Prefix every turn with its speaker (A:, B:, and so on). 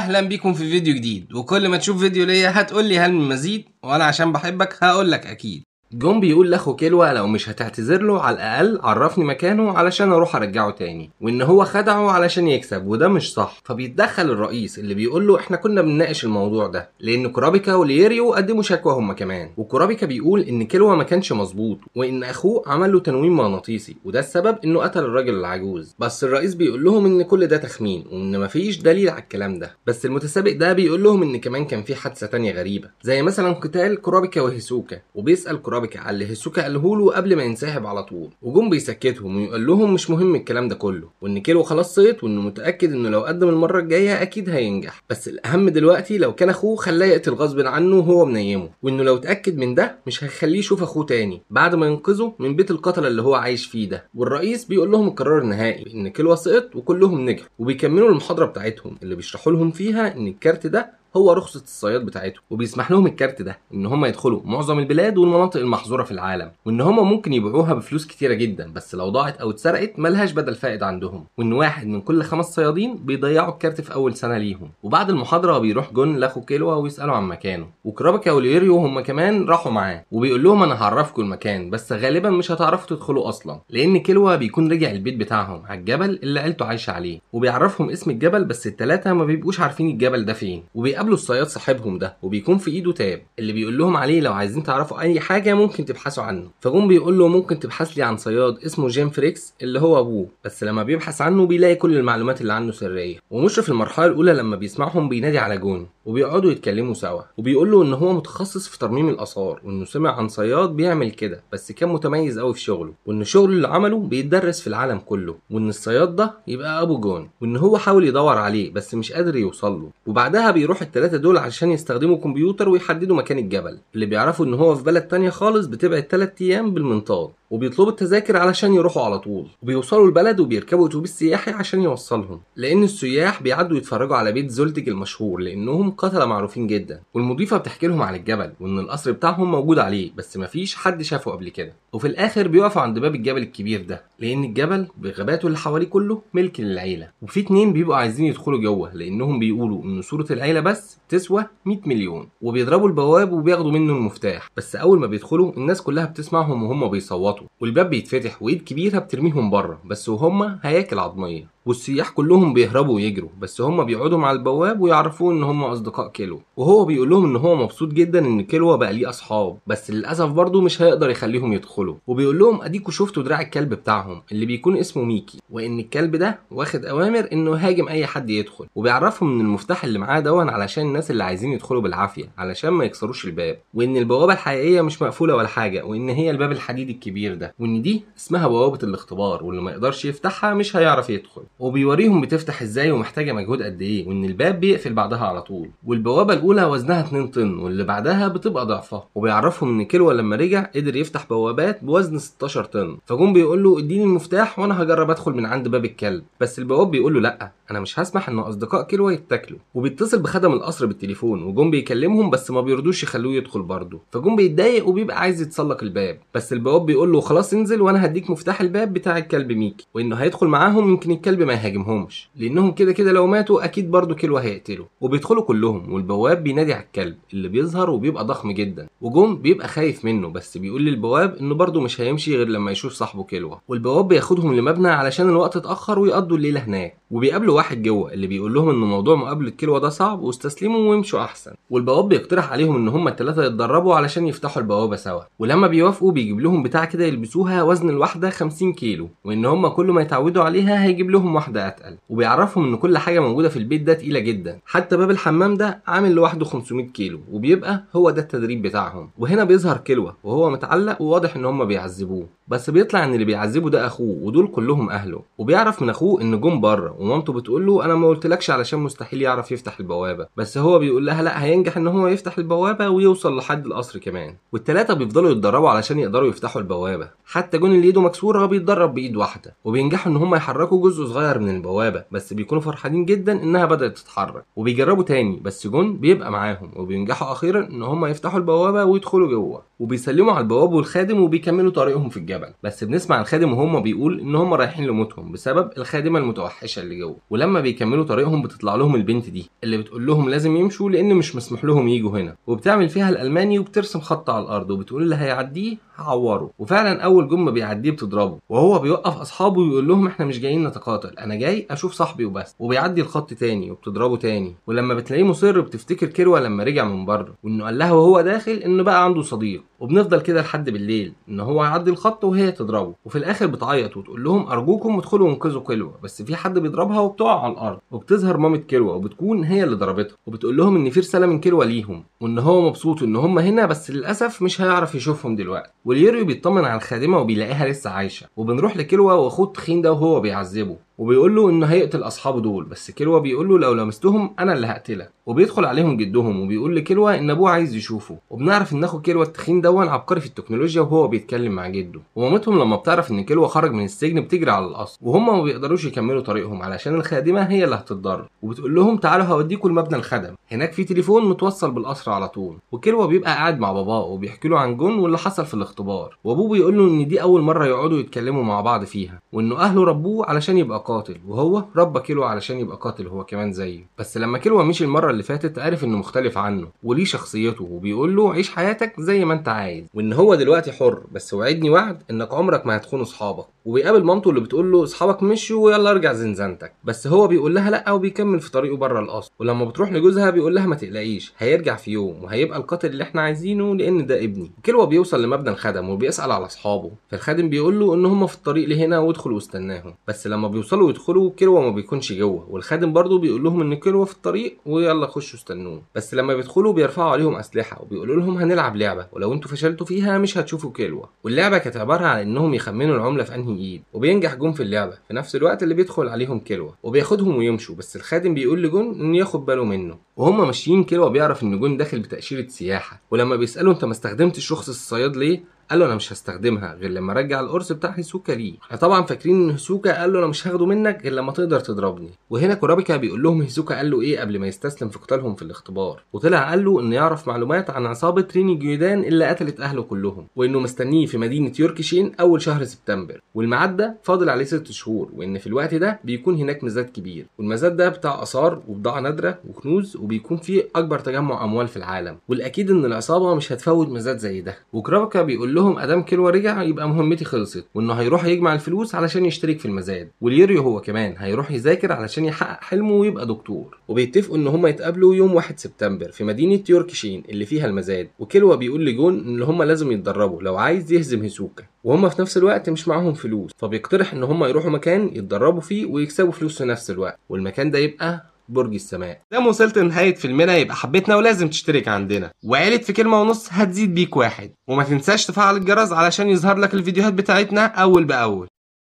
A: اهلا بيكم في فيديو جديد وكل ما تشوف فيديو ليا هتقول لي هل من مزيد وانا عشان بحبك هقول لك اكيد جون بيقول لاخو كيلوا لو مش هتعتذر له على الاقل عرفني مكانه علشان اروح ارجعه تاني وان هو خدعه علشان يكسب وده مش صح فبيتدخل الرئيس اللي بيقول له احنا كنا بنناقش الموضوع ده لان كورابيكا وليريو قدموا شكوى هما كمان وكورابيكا بيقول ان كيلوا ما كانش مظبوط وان اخوه عمل له تنويم مغناطيسي وده السبب انه قتل الراجل العجوز بس الرئيس بيقول لهم ان كل ده تخمين وان مفيش دليل على الكلام ده بس المتسابق ده بيقول لهم ان كمان كان في حادثه تانية غريبه زي مثلا قتال كورابيكا وهيسوكا وبيسال كورابيكا الارابيكا على اللي هيسوكا قاله له قبل ما ينسحب على طول وجون بيسكتهم ويقول لهم مش مهم الكلام ده كله وان كيلو خلاص صيت وانه متاكد انه لو قدم المره الجايه اكيد هينجح بس الاهم دلوقتي لو كان اخوه خلاه يقتل غصب عنه وهو منيمه وانه لو اتاكد من ده مش هيخليه يشوف اخوه تاني بعد ما ينقذه من بيت القتله اللي هو عايش فيه ده والرئيس بيقول لهم القرار النهائي ان كيلو سقط وكلهم نجحوا وبيكملوا المحاضره بتاعتهم اللي بيشرحوا لهم فيها ان الكارت ده هو رخصه الصياد بتاعتهم وبيسمح لهم الكارت ده ان هم يدخلوا معظم البلاد والمناطق المحظوره في العالم وان هم ممكن يبيعوها بفلوس كتيره جدا بس لو ضاعت او اتسرقت ملهاش بدل فائد عندهم وان واحد من كل خمس صيادين بيضيعوا الكارت في اول سنه ليهم وبعد المحاضره بيروح جون لاخو كيلوا ويساله عن مكانه وكرابكا وليريو هم كمان راحوا معاه وبيقول لهم انا هعرفكم المكان بس غالبا مش هتعرفوا تدخلوا اصلا لان كيلوا بيكون رجع البيت بتاعهم على الجبل اللي عيلته عايشه عليه وبيعرفهم اسم الجبل بس التلاتة ما بيبقوش عارفين الجبل ده فين بيقابلوا الصياد صاحبهم ده وبيكون في ايده تاب اللي بيقول لهم عليه لو عايزين تعرفوا اي حاجه ممكن تبحثوا عنه فجون بيقول له ممكن تبحث لي عن صياد اسمه جيم فريكس اللي هو ابوه بس لما بيبحث عنه بيلاقي كل المعلومات اللي عنه سريه ومشرف المرحله الاولى لما بيسمعهم بينادي على جون وبيقعدوا يتكلموا سوا وبيقول له ان هو متخصص في ترميم الاثار وانه سمع عن صياد بيعمل كده بس كان متميز قوي في شغله وان شغله اللي عمله بيتدرس في العالم كله وان الصياد ده يبقى ابو جون وان هو حاول يدور عليه بس مش قادر يوصل له وبعدها بيروح الت الثلاثه دول عشان يستخدموا كمبيوتر ويحددوا مكان الجبل اللي بيعرفوا ان هو في بلد تانية خالص بتبعد 3 ايام بالمنطاد وبيطلبوا التذاكر علشان يروحوا على طول وبيوصلوا البلد وبيركبوا اتوبيس سياحي عشان يوصلهم لان السياح بيعدوا يتفرجوا على بيت زولتج المشهور لانهم قتله معروفين جدا والمضيفه بتحكي لهم عن الجبل وان القصر بتاعهم موجود عليه بس مفيش حد شافه قبل كده وفي الاخر بيقفوا عند باب الجبل الكبير ده لان الجبل بغاباته اللي حواليه كله ملك للعيله وفي اتنين بيبقوا عايزين يدخلوا جوه لانهم بيقولوا ان صوره العيله بس تسوى 100 مليون وبيضربوا البواب وبياخدوا منه المفتاح بس اول ما بيدخلوا الناس كلها بتسمعهم وهم بيصوتوا خطوه والباب بيتفتح وايد كبيره بترميهم بره بس وهم هياكل عظميه والسياح كلهم بيهربوا ويجروا بس هم بيقعدوا مع البواب ويعرفوه ان هم اصدقاء كيلو وهو بيقول لهم ان هو مبسوط جدا ان كيلو بقى ليه اصحاب بس للاسف برضه مش هيقدر يخليهم يدخلوا وبيقول لهم اديكوا شفتوا دراع الكلب بتاعهم اللي بيكون اسمه ميكي وان الكلب ده واخد اوامر انه يهاجم اي حد يدخل وبيعرفهم ان المفتاح اللي معاه دون علشان الناس اللي عايزين يدخلوا بالعافيه علشان ما يكسروش الباب وان البوابه الحقيقيه مش مقفوله ولا حاجه وان هي الباب الحديد الكبير ده وان دي اسمها بوابه الاختبار واللي ما يقدرش يفتحها مش هيعرف يدخل وبيوريهم بتفتح ازاي ومحتاجه مجهود قد ايه وان الباب بيقفل بعدها على طول والبوابه الاولى وزنها 2 طن واللي بعدها بتبقى ضعفها وبيعرفهم ان كلوه لما رجع قدر يفتح بوابات بوزن 16 طن فجون بيقول له اديني المفتاح وانا هجرب ادخل من عند باب الكلب بس البواب بيقول له لا انا مش هسمح ان اصدقاء كلوه يتاكلوا وبيتصل بخدم القصر بالتليفون وجون بيكلمهم بس ما بيرضوش يخلوه يدخل برضه فجون بيتضايق وبيبقى عايز يتسلق الباب بس البواب بيقول له خلاص انزل وانا هديك مفتاح الباب بتاع الكلب ميكي وانه هيدخل معاهم يمكن الكلب ما يهاجمهمش لانهم كده كده لو ماتوا اكيد برضه كلوه هيقتله وبيدخلوا كلهم والبواب بينادي على الكلب اللي بيظهر وبيبقى ضخم جدا وجوم بيبقى خايف منه بس بيقول للبواب انه برضه مش هيمشي غير لما يشوف صاحبه كلوه والبواب بياخدهم لمبنى علشان الوقت اتاخر ويقضوا الليله هناك وبيقابلوا واحد جوه اللي بيقول لهم ان موضوع مقابله كلوه ده صعب واستسلموا وامشوا احسن والبواب بيقترح عليهم ان هم الثلاثه يتدربوا علشان يفتحوا البوابه سوا ولما بيوافقوا بيجيب لهم بتاع كده يلبسوها وزن الواحده 50 كيلو وان هم كل ما يتعودوا عليها هيجيب لهم واحدة أتقل وبيعرفهم إن كل حاجة موجودة في البيت ده تقيلة جدا حتى باب الحمام ده عامل لوحده 500 كيلو وبيبقى هو ده التدريب بتاعهم وهنا بيظهر كلوة وهو متعلق وواضح إن هم بيعذبوه بس بيطلع ان اللي بيعذبه ده اخوه ودول كلهم اهله وبيعرف من اخوه ان جم بره ومامته بتقول له انا ما قلتلكش علشان مستحيل يعرف يفتح البوابه بس هو بيقول لها لا هينجح ان هو يفتح البوابه ويوصل لحد القصر كمان والتلاتة بيفضلوا يتدربوا علشان يقدروا يفتحوا البوابه حتى جون اللي ايده مكسوره بيتدرب بايد واحده وبينجحوا ان هم يحركوا جزء صغير صغير من البوابه بس بيكونوا فرحانين جدا انها بدات تتحرك وبيجربوا تاني بس جون بيبقى معاهم وبينجحوا اخيرا ان هم يفتحوا البوابه ويدخلوا جوه وبيسلموا على البواب والخادم وبيكملوا طريقهم في الجبل بس بنسمع الخادم وهم بيقول ان هم رايحين لموتهم بسبب الخادمه المتوحشه اللي جوه ولما بيكملوا طريقهم بتطلع لهم البنت دي اللي بتقول لهم لازم يمشوا لان مش مسموح لهم يجوا هنا وبتعمل فيها الالماني وبترسم خط على الارض وبتقول اللي هيعديه هعوره وفعلا اول جمله بيعديه بتضربه وهو بيوقف اصحابه ويقول لهم احنا مش جايين نتقاتل انا جاي اشوف صاحبي وبس وبيعدي الخط تاني وبتضربه تاني ولما بتلاقيه مصر بتفتكر كروه لما رجع من بره وانه قال لها وهو داخل انه بقى عنده صديق وبنفضل كده لحد بالليل ان هو يعدي الخط وهي تضربه وفي الاخر بتعيط وتقول لهم ارجوكم ادخلوا وانقذوا كلوه بس في حد بيضربها وبتقع على الارض وبتظهر مامة كلوه وبتكون هي اللي ضربتها وبتقول لهم ان في رساله من كلوه ليهم وان هو مبسوط ان هم هنا بس للاسف مش هيعرف يشوفهم دلوقتي واليريو بيطمن على الخادمه وبيلاقيها لسه عايشه وبنروح لكلوه واخوه التخين ده وهو بيعذبه وبيقول له انه هيقتل اصحابه دول بس كلوه بيقول له لو لمستهم انا اللي هقتلك وبيدخل عليهم جدهم وبيقول لكلوه ان ابوه عايز يشوفه وبنعرف ان اخو كلوه التخين دون عبقري في التكنولوجيا وهو بيتكلم مع جده ومامتهم لما بتعرف ان كلوة خرج من السجن بتجري على القصر وهم ما بيقدروش يكملوا طريقهم علشان الخادمه هي اللي هتتضرر وبتقول لهم تعالوا هوديكم المبنى الخدم هناك في تليفون متوصل بالقصر على طول وكلوة بيبقى قاعد مع باباه وبيحكي له عن جون واللي حصل في الاختبار وابوه بيقول له ان دي اول مره يقعدوا يتكلموا مع بعض فيها وانه اهله ربوه علشان يبقى قاتل وهو ربى كلوة علشان يبقى قاتل هو كمان زيه بس لما كلوة مشي المره اللي فاتت عرف انه مختلف عنه وليه شخصيته وبيقول له عيش حياتك زي ما انت عايز وان هو دلوقتي حر بس وعدني وعد انك عمرك ما هتخون اصحابك وبيقابل مامته اللي بتقول له اصحابك مشوا ويلا ارجع زنزانتك بس هو بيقول لها لا وبيكمل في طريقه بره القصر ولما بتروح لجوزها بيقول لها ما تقلقيش هيرجع في يوم وهيبقى القاتل اللي احنا عايزينه لان ده ابني كلوه بيوصل لمبنى الخدم وبيسال على اصحابه فالخادم بيقول له ان هم في الطريق لهنا وادخل واستناهم بس لما بيوصلوا ويدخلوا كلوه ما بيكونش جوه والخادم برضه بيقول لهم ان كلوه في الطريق ويلا خشوا استنوه بس لما بيدخلوا بيرفعوا عليهم اسلحه وبيقولوا لهم هنلعب لعبه ولو انتوا فشلتوا فيها مش هتشوفوا كلوه واللعبه كانت عباره عن انهم يخمنوا العمله في انهي ايد وبينجح جون في اللعبه في نفس الوقت اللي بيدخل عليهم كلوه وبياخدهم ويمشوا بس الخادم بيقول لجون انه ياخد باله منه وهم ماشيين كلوه بيعرف ان جون داخل بتاشيره سياحه ولما بيساله انت ما استخدمتش رخص الصياد ليه قال له انا مش هستخدمها غير لما ارجع القرص بتاع هيسوكا ليه احنا طبعا فاكرين ان هيسوكا قال له انا مش هاخده منك غير لما تقدر تضربني وهنا كورابيكا بيقول لهم هيسوكا قال له ايه قبل ما يستسلم في قتالهم في الاختبار وطلع قال له انه يعرف معلومات عن عصابه ريني جيدان اللي قتلت اهله كلهم وانه مستنيه في مدينه يوركشين اول شهر سبتمبر والميعاد ده فاضل عليه ست شهور وان في الوقت ده بيكون هناك مزاد كبير والمزاد ده بتاع اثار وبضاعه نادره وكنوز وبيكون فيه اكبر تجمع اموال في العالم والاكيد ان العصابه مش هتفوت مزاد زي ده وكورابيكا بيقول لهم ادام كيلو رجع يبقى مهمتي خلصت وانه هيروح يجمع الفلوس علشان يشترك في المزاد واليريو هو كمان هيروح يذاكر علشان يحقق حلمه ويبقى دكتور وبيتفقوا ان هما يتقابلوا يوم 1 سبتمبر في مدينه تيوركشين اللي فيها المزاد وكيلوا بيقول لجون ان هما لازم يتدربوا لو عايز يهزم هيسوكا وهم في نفس الوقت مش معاهم فلوس فبيقترح ان هم يروحوا مكان يتدربوا فيه ويكسبوا فلوس في نفس الوقت والمكان ده يبقى برج السماء ده وصلت لنهايه فيلمنا يبقى حبيتنا ولازم تشترك عندنا وعيلة في كلمه ونص هتزيد بيك واحد وما تنساش تفعل الجرس علشان يظهر لك الفيديوهات بتاعتنا اول باول